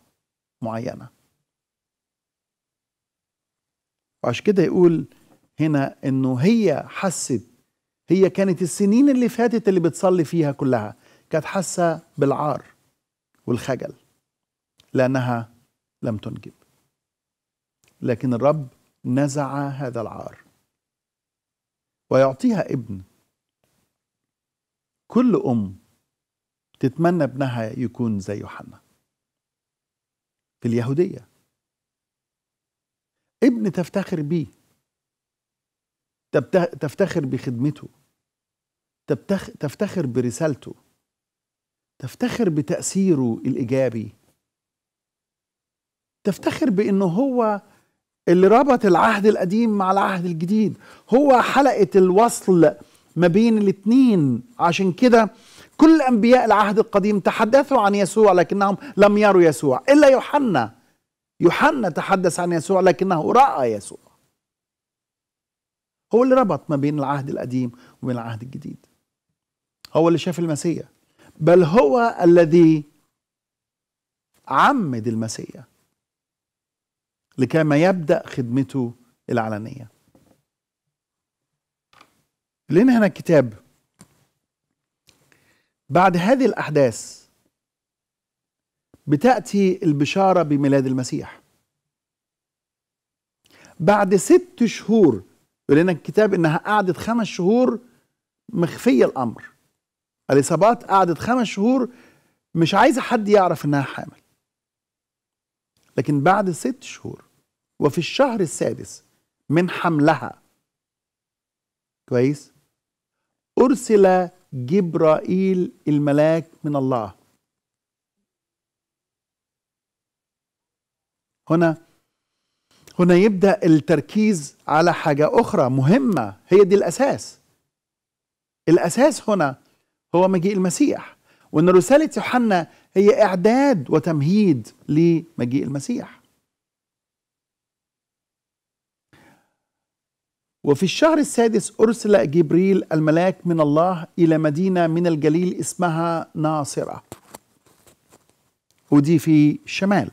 معينه وعشان كده يقول هنا انه هي حست هي كانت السنين اللي فاتت اللي بتصلي فيها كلها كانت حاسه بالعار والخجل لانها لم تنجب لكن الرب نزع هذا العار ويعطيها ابن كل أم تتمنى ابنها يكون زي يوحنا في اليهودية ابن تفتخر بيه تفتخر بخدمته تفتخر برسالته تفتخر بتأثيره الإيجابي تفتخر بأنه هو اللي ربط العهد القديم مع العهد الجديد هو حلقة الوصل ما بين الاثنين عشان كده كل أنبياء العهد القديم تحدثوا عن يسوع لكنهم لم يروا يسوع إلا يوحنا يوحنا تحدث عن يسوع لكنه رأى يسوع هو اللي ربط ما بين العهد القديم وبين العهد الجديد هو اللي شاف المسيح بل هو الذي عمد المسيح لكما يبدأ خدمته العلنية لان هنا الكتاب بعد هذه الأحداث بتأتي البشارة بميلاد المسيح بعد ست شهور لان الكتاب انها قعدت خمس شهور مخفيه الامر اليصابات قعدت خمس شهور مش عايزه حد يعرف انها حامل لكن بعد ست شهور وفي الشهر السادس من حملها كويس أرسل جبرائيل الملاك من الله هنا هنا يبدأ التركيز على حاجة أخرى مهمة هي دي الأساس الأساس هنا هو مجيء المسيح وأن رسالة يوحنا هي إعداد وتمهيد لمجيء المسيح وفي الشهر السادس أرسل جبريل الملاك من الله إلى مدينة من الجليل اسمها ناصرة ودي في الشمال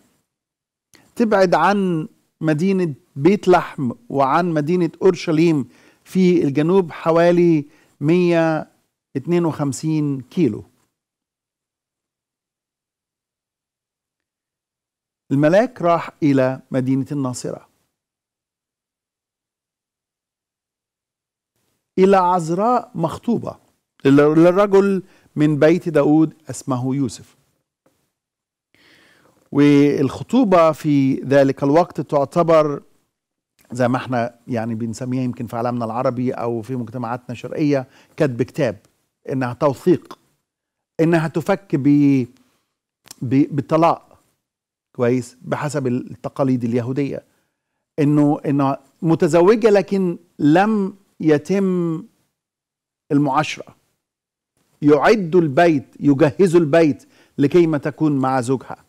تبعد عن مدينة بيت لحم وعن مدينة أورشليم في الجنوب حوالي 152 كيلو الملاك راح إلى مدينة الناصرة إلى عذراء مخطوبة للرجل من بيت داود اسمه يوسف والخطوبة في ذلك الوقت تعتبر زي ما احنا يعني بنسميها يمكن في عالمنا العربي أو في مجتمعاتنا الشرقية كتب كتاب إنها توثيق إنها تفك ب بالطلاق كويس بحسب التقاليد اليهودية إنه إنه متزوجة لكن لم يتم المعاشرة يعد البيت يجهز البيت لكيما تكون مع زوجها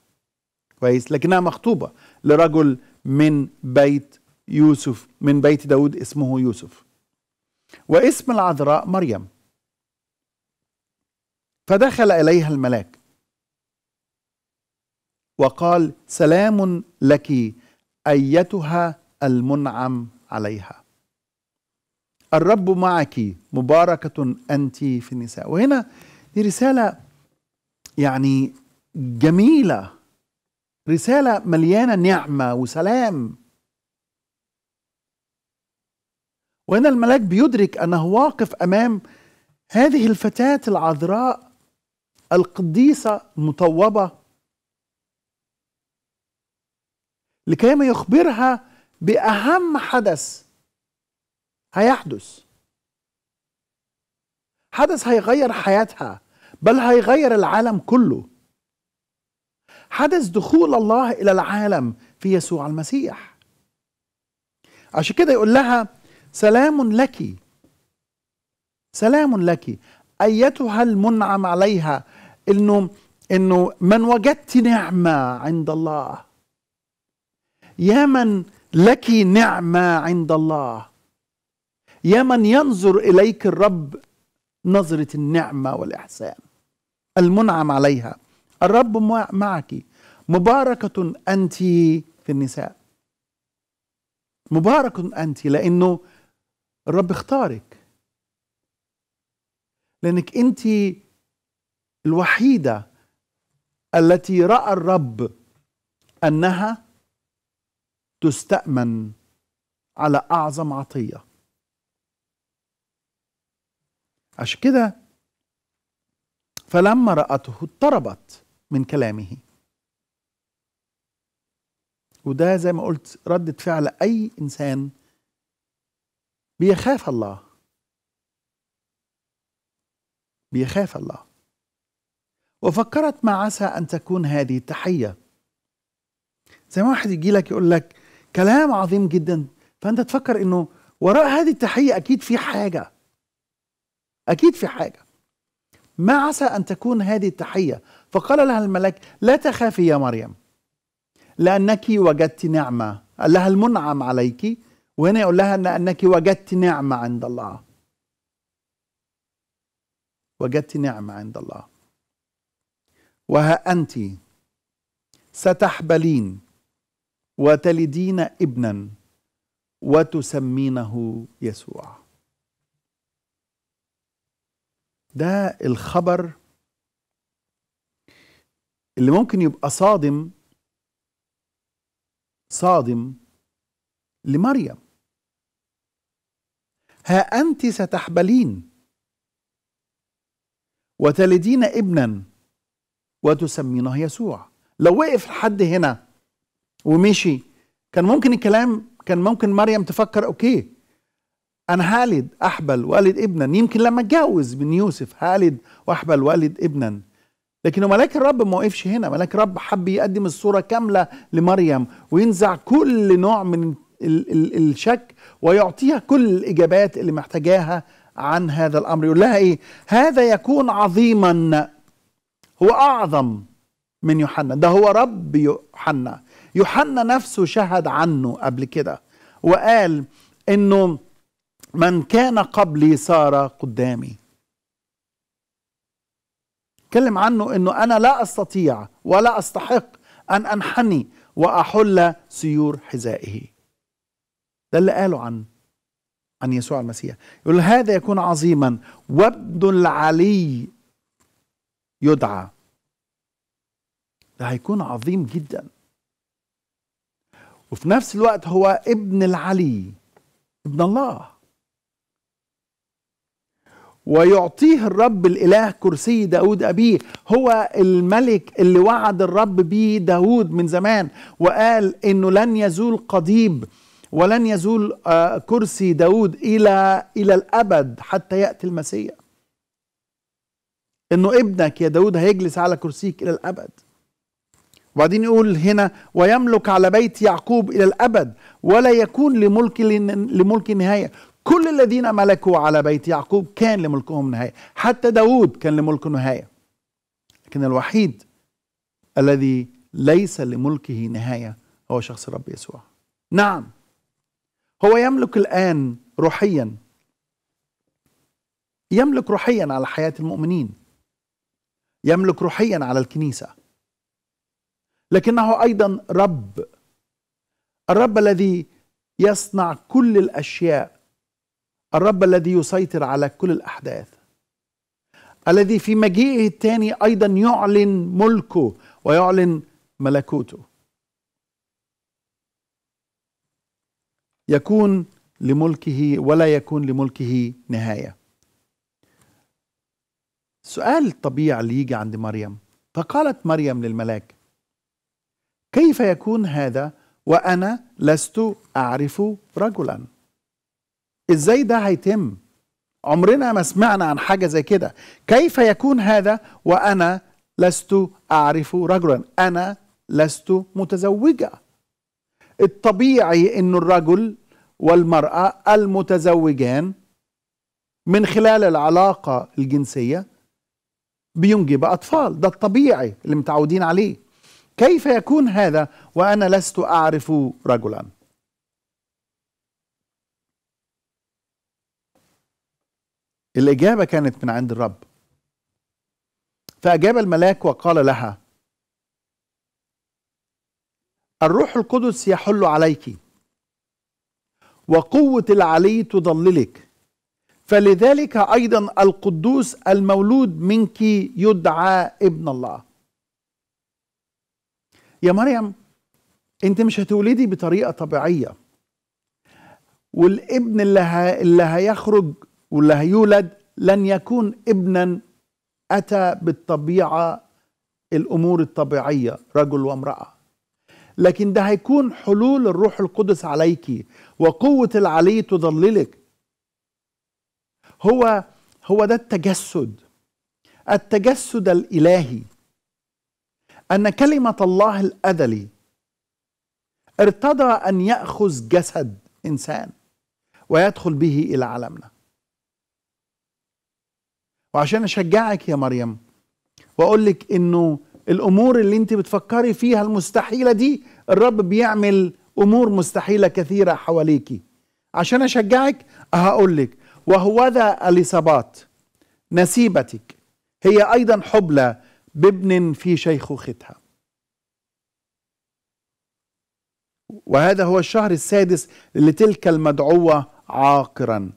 كويس لكنها مخطوبة لرجل من بيت يوسف من بيت داود اسمه يوسف واسم العذراء مريم فدخل إليها الملاك وقال سلام لك أيتها المنعم عليها الرب معك مباركة أنت في النساء وهنا دي رسالة يعني جميلة رسالة مليانة نعمة وسلام وهنا الملاك بيدرك أنه واقف أمام هذه الفتاة العذراء القديسة المطوبة لكي ما يخبرها بأهم حدث هيحدث حدث هيغير حياتها بل هيغير العالم كله حدث دخول الله الى العالم في يسوع المسيح عشان كده يقول لها سلام لك سلام لك ايتها المنعم عليها انه انه من وجدت نعمه عند الله يا من لك نعمه عند الله يا من ينظر إليك الرب نظرة النعمة والإحسان المنعم عليها الرب معك مباركة أنت في النساء مباركة أنت لأنه الرب اختارك لأنك أنت الوحيدة التي رأى الرب أنها تستأمن على أعظم عطية عشان كده فلما رأته اضطربت من كلامه وده زي ما قلت ردة فعل أي إنسان بيخاف الله بيخاف الله وفكرت ما عسى أن تكون هذه تحية زي ما واحد يجي لك يقول لك كلام عظيم جدا فأنت تفكر إنه وراء هذه التحية أكيد في حاجة أكيد في حاجة ما عسى أن تكون هذه التحية فقال لها الملاك لا تخافي يا مريم لأنك وجدت نعمة قال لها المنعم عليك وهنا يقول لها أنك وجدت نعمة عند الله وجدت نعمة عند الله وها أنت ستحبلين وتلدين ابنا وتسمينه يسوع ده الخبر اللي ممكن يبقى صادم صادم لمريم ها أنت ستحبلين وتلدين ابنا وتسمينه يسوع لو وقف حد هنا ومشي كان ممكن الكلام كان ممكن مريم تفكر اوكي أنا هالد أحبل وألد ابنا يمكن لما اتجوز من يوسف هالد وأحبل وألد ابنا لكن ملاك الرب ما وقفش هنا ملاك الرب حب يقدم الصورة كاملة لمريم وينزع كل نوع من ال ال الشك ويعطيها كل الإجابات اللي محتاجاها عن هذا الأمر يقول لها إيه هذا يكون عظيما هو أعظم من يوحنا ده هو رب يوحنا يوحنا نفسه شهد عنه قبل كده وقال انه من كان قبلي صار قدامي تكلم عنه انه انا لا استطيع ولا استحق ان انحني واحل سيور حذائه ده اللي قاله عن عن يسوع المسيح يقول هذا يكون عظيما وابن العلي يدعى ده هيكون عظيم جدا وفي نفس الوقت هو ابن العلي ابن الله ويعطيه الرب الإله كرسي داود أبيه هو الملك اللي وعد الرب بيه داود من زمان وقال إنه لن يزول قضيب ولن يزول آه، كرسي داود إلى, إلى الأبد حتى يأتي المسيح إنه ابنك يا داود هيجلس على كرسيك إلى الأبد وبعدين يقول هنا ويملك على بيت يعقوب إلى الأبد ولا يكون لملك لملك نهاية كل الذين ملكوا على بيت يعقوب كان لملكهم نهاية حتى داود كان لملكه نهاية لكن الوحيد الذي ليس لملكه نهاية هو شخص الرب يسوع نعم هو يملك الآن روحيا يملك روحيا على حياة المؤمنين يملك روحيا على الكنيسة لكنه أيضا رب الرب الذي يصنع كل الأشياء الرب الذي يسيطر على كل الأحداث الذي في مجيئه الثاني أيضا يعلن ملكه ويعلن ملكوته يكون لملكه ولا يكون لملكه نهاية سؤال طبيعي اللي يجي عند مريم فقالت مريم للملاك كيف يكون هذا وأنا لست أعرف رجلاً ازاي ده هيتم عمرنا ما سمعنا عن حاجة زي كده كيف يكون هذا وأنا لست أعرف رجلا أنا لست متزوجة الطبيعي أن الرجل والمرأة المتزوجان من خلال العلاقة الجنسية بينجب أطفال ده الطبيعي اللي متعودين عليه كيف يكون هذا وأنا لست أعرف رجلا الإجابة كانت من عند الرب فأجاب الملاك وقال لها الروح القدس يحل عليك وقوة العلي تضللك فلذلك أيضا القدوس المولود منك يدعى ابن الله يا مريم انت مش هتولدي بطريقة طبيعية والابن اللي, ه... اللي هيخرج واللي هيولد لن يكون ابنا أتى بالطبيعة الأمور الطبيعية رجل وامرأة لكن ده هيكون حلول الروح القدس عليك وقوة العلي تضللك هو هو ده التجسد التجسد الإلهي أن كلمة الله الأدلي ارتضى أن يأخذ جسد إنسان ويدخل به إلى عالمنا وعشان اشجعك يا مريم واقول لك انه الامور اللي انت بتفكري فيها المستحيله دي الرب بيعمل امور مستحيله كثيره حواليكي عشان اشجعك هقول لك وهوذا اليصابات نسيبتك هي ايضا حبلى بابن في شيخوختها وهذا هو الشهر السادس لتلك المدعوه عاقرا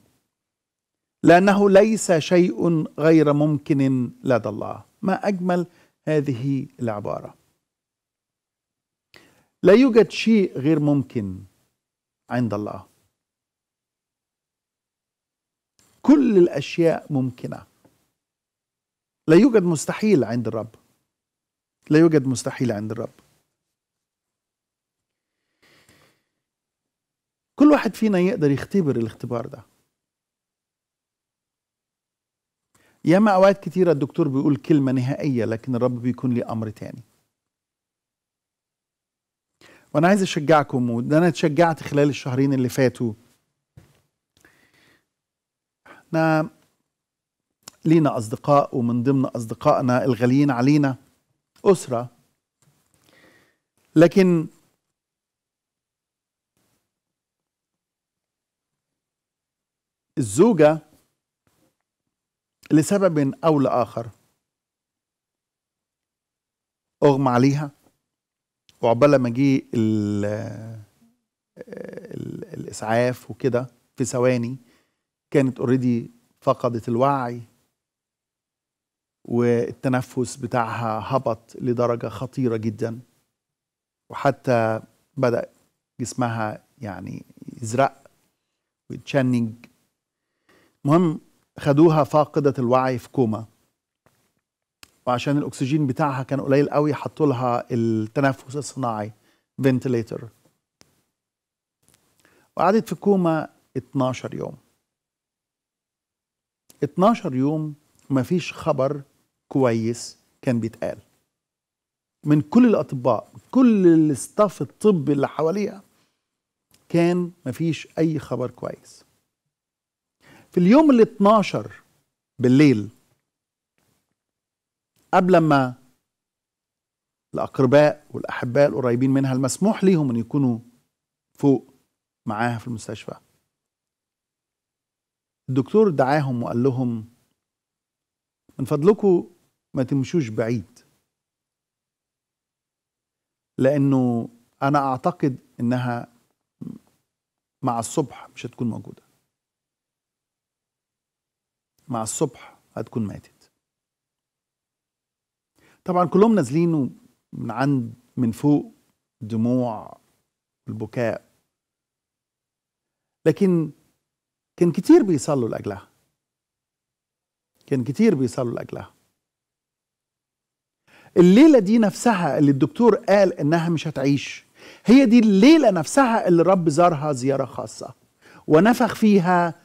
لأنه ليس شيء غير ممكن لدى الله ما أجمل هذه العبارة لا يوجد شيء غير ممكن عند الله كل الأشياء ممكنة لا يوجد مستحيل عند الرب لا يوجد مستحيل عند الرب كل واحد فينا يقدر يختبر الاختبار ده ياما اوقات كتيره الدكتور بيقول كلمه نهائيه لكن الرب بيكون لي امر تاني وانا عايز اشجعكم وده انا اتشجعت خلال الشهرين اللي فاتوا احنا لينا اصدقاء ومن ضمن اصدقائنا الغاليين علينا اسره لكن الزوجه لسبب أو لآخر أغمى عليها وعقبال ما جه الإسعاف وكده في ثواني كانت اوريدي فقدت الوعي والتنفس بتاعها هبط لدرجة خطيرة جدا وحتى بدأ جسمها يعني يزرق ويتشنج المهم خدوها فاقدة الوعي في كوما وعشان الأكسجين بتاعها كان قليل قوي حطوا لها التنفس الصناعي فنتليتر وقعدت في كوما 12 يوم 12 يوم مفيش خبر كويس كان بيتقال من كل الأطباء كل الستاف الطبي اللي حواليها كان مفيش أي خبر كويس في اليوم ال 12 بالليل قبل ما الأقرباء والأحباء القريبين منها المسموح ليهم أن يكونوا فوق معاها في المستشفى الدكتور دعاهم وقال لهم من فضلكم ما تمشوش بعيد لأنه أنا أعتقد إنها مع الصبح مش هتكون موجودة مع الصبح هتكون ماتت طبعا كلهم نازلين من عند من فوق دموع البكاء لكن كان كتير بيصلوا لأجلها كان كتير بيصلوا لأجلها الليلة دي نفسها اللي الدكتور قال إنها مش هتعيش هي دي الليلة نفسها اللي رب زارها زيارة خاصة ونفخ فيها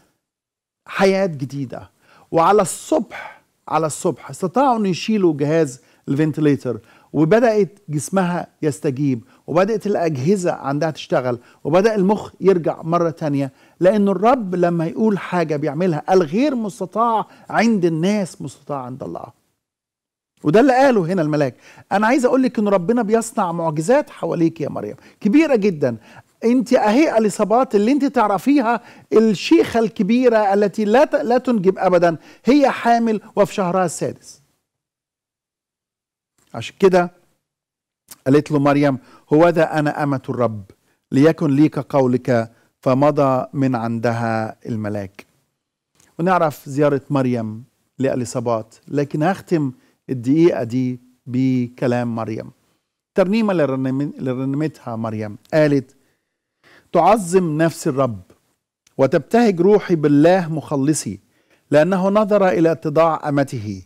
حياة جديدة وعلى الصبح على الصبح استطاعوا ان يشيلوا جهاز الفنتليتر وبدات جسمها يستجيب وبدات الاجهزه عندها تشتغل وبدا المخ يرجع مره تانية لان الرب لما يقول حاجه بيعملها الغير مستطاع عند الناس مستطاع عند الله وده اللي قاله هنا الملاك انا عايز اقول لك ان ربنا بيصنع معجزات حواليك يا مريم كبيره جدا انت اهي الاصابات اللي انت تعرفيها الشيخه الكبيره التي لا لا تنجب ابدا هي حامل وفي شهرها السادس عشان كده قالت له مريم هوذا انا امه الرب ليكن لي كقولك فمضى من عندها الملاك ونعرف زياره مريم لاليصابات لكن هختم الدقيقه دي بكلام مريم ترنيمه لرنمتها مريم قالت تعظم نفس الرب وتبتهج روحي بالله مخلصي لأنه نظر إلى اتضاع أمته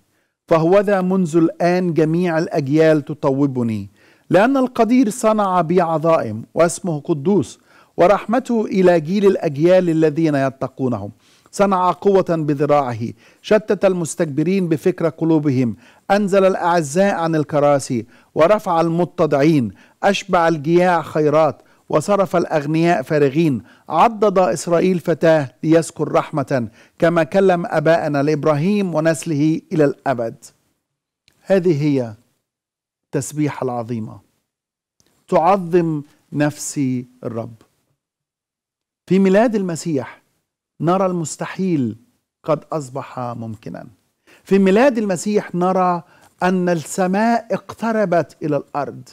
فهو ذا منذ الآن جميع الأجيال تطوبني لأن القدير صنع بي عظائم واسمه قدوس ورحمته إلى جيل الأجيال الذين يتقونهم صنع قوة بذراعه شتت المستكبرين بفكر قلوبهم أنزل الأعزاء عن الكراسي ورفع المتضعين أشبع الجياع خيرات وصرف الأغنياء فارغين عضد إسرائيل فتاه ليذكر رحمة كما كلم أباءنا لإبراهيم ونسله إلى الأبد هذه هي التسبيحة العظيمة تعظم نفسي الرب في ميلاد المسيح نرى المستحيل قد أصبح ممكنا في ميلاد المسيح نرى أن السماء اقتربت إلى الأرض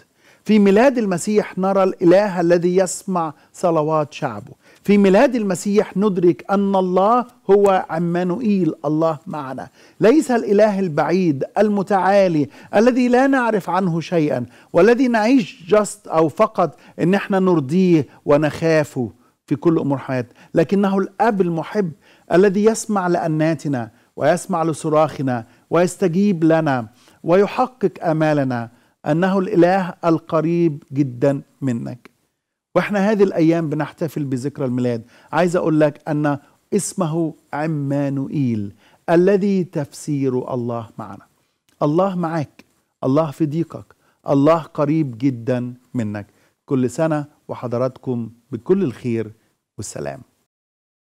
في ميلاد المسيح نرى الاله الذي يسمع صلوات شعبه في ميلاد المسيح ندرك ان الله هو عمانوئيل الله معنا ليس الاله البعيد المتعالي الذي لا نعرف عنه شيئا والذي نعيش جست او فقط ان احنا نرضيه ونخافه في كل امور حياتنا لكنه الاب المحب الذي يسمع لاناتنا ويسمع لصراخنا ويستجيب لنا ويحقق امالنا أنه الإله القريب جدا منك وإحنا هذه الأيام بنحتفل بذكرى الميلاد عايز أقول لك أن اسمه عمانوئيل الذي تفسير الله معنا الله معك الله في ضيقك الله قريب جدا منك كل سنة وحضراتكم بكل الخير والسلام